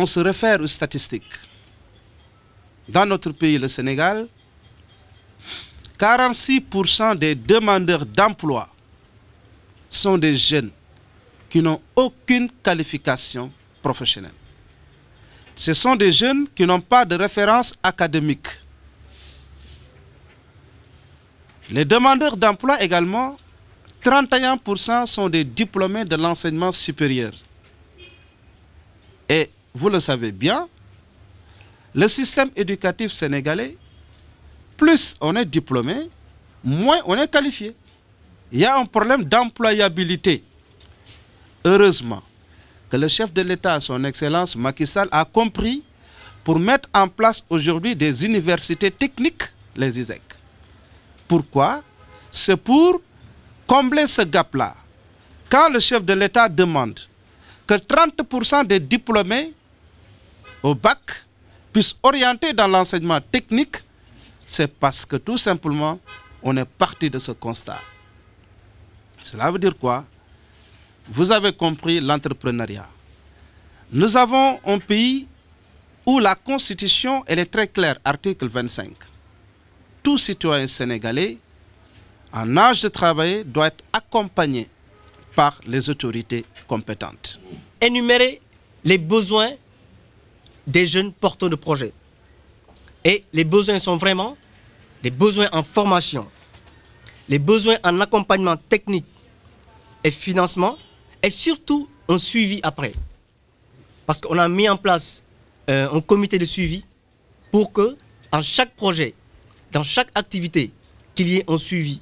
on se réfère aux statistiques. Dans notre pays, le Sénégal, 46% des demandeurs d'emploi sont des jeunes qui n'ont aucune qualification professionnelle. Ce sont des jeunes qui n'ont pas de référence académique. Les demandeurs d'emploi également, 31% sont des diplômés de l'enseignement supérieur vous le savez bien, le système éducatif sénégalais, plus on est diplômé, moins on est qualifié. Il y a un problème d'employabilité. Heureusement que le chef de l'État, son Excellence Macky Sall, a compris pour mettre en place aujourd'hui des universités techniques, les ISEC. Pourquoi C'est pour combler ce gap-là. Quand le chef de l'État demande que 30% des diplômés au bac puisse orienter dans l'enseignement technique, c'est parce que tout simplement, on est parti de ce constat. Cela veut dire quoi Vous avez compris l'entrepreneuriat. Nous avons un pays où la constitution, elle est très claire, article 25. Tout citoyen sénégalais en âge de travailler doit être accompagné par les autorités compétentes. Énumérer les besoins des jeunes porteurs de projets. Et les besoins sont vraiment des besoins en formation, les besoins en accompagnement technique et financement, et surtout un suivi après. Parce qu'on a mis en place euh, un comité de suivi pour que, en chaque projet, dans chaque activité, qu'il y ait un suivi